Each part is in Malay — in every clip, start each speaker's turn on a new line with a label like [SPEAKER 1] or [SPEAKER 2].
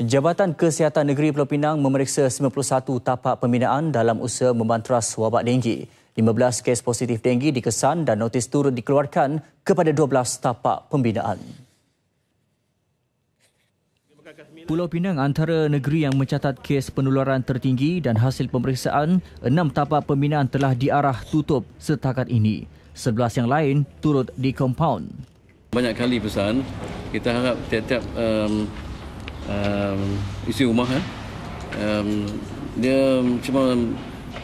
[SPEAKER 1] Jabatan Kesihatan Negeri Pulau Pinang memeriksa 91 tapak pembinaan dalam usaha memantras wabak denggi. 15 kes positif denggi dikesan dan notis turut dikeluarkan kepada 12 tapak pembinaan. Pulau Pinang antara negeri yang mencatat kes penularan tertinggi dan hasil pemeriksaan, 6 tapak pembinaan telah diarah tutup setakat ini. 11 yang lain turut dikompaun.
[SPEAKER 2] Banyak kali pesan, kita harap tiap-tiap um, um, ehm, isi rumah eh. um, dia cuma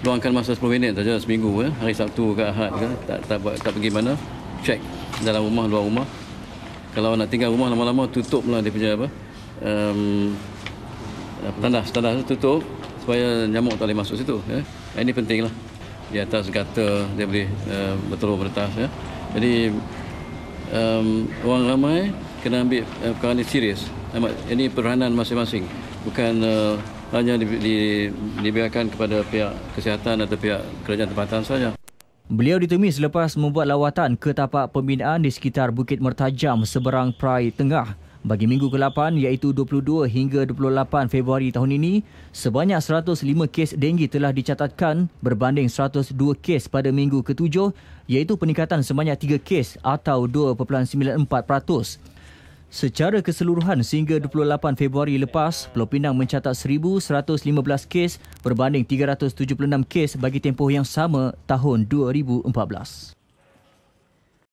[SPEAKER 2] luangkan masa 10 minit saja seminggu eh. hari Sabtu ke Ahad ke tak, tak, tak, tak pergi mana check dalam rumah luar rumah kalau nak tinggal rumah lama-lama tutup lah dia punya apa um, tandas tandas tutup supaya nyamuk tak boleh masuk situ eh. eh ini penting lah di atas gata dia boleh uh, eh, betul bertas ya. Jadi um, orang ramai kena ambil uh, perkara ini serius. Amat, ini peranan masing-masing. Bukan uh, hanya di, di, dibiarkan kepada pihak kesihatan atau pihak kerajaan tempatan saja.
[SPEAKER 1] Beliau ditemui selepas membuat lawatan ke tapak pembinaan di sekitar Bukit Mertajam seberang Prai Tengah. Bagi minggu ke-8 iaitu 22 hingga 28 Februari tahun ini, sebanyak 105 kes denggi telah dicatatkan berbanding 102 kes pada minggu ke-7 iaitu peningkatan sebanyak 3 kes atau 2.94%. Secara keseluruhan sehingga 28 Februari lepas, Pulau Pinang mencatat 1,115 kes berbanding 376 kes bagi tempoh yang sama tahun 2014.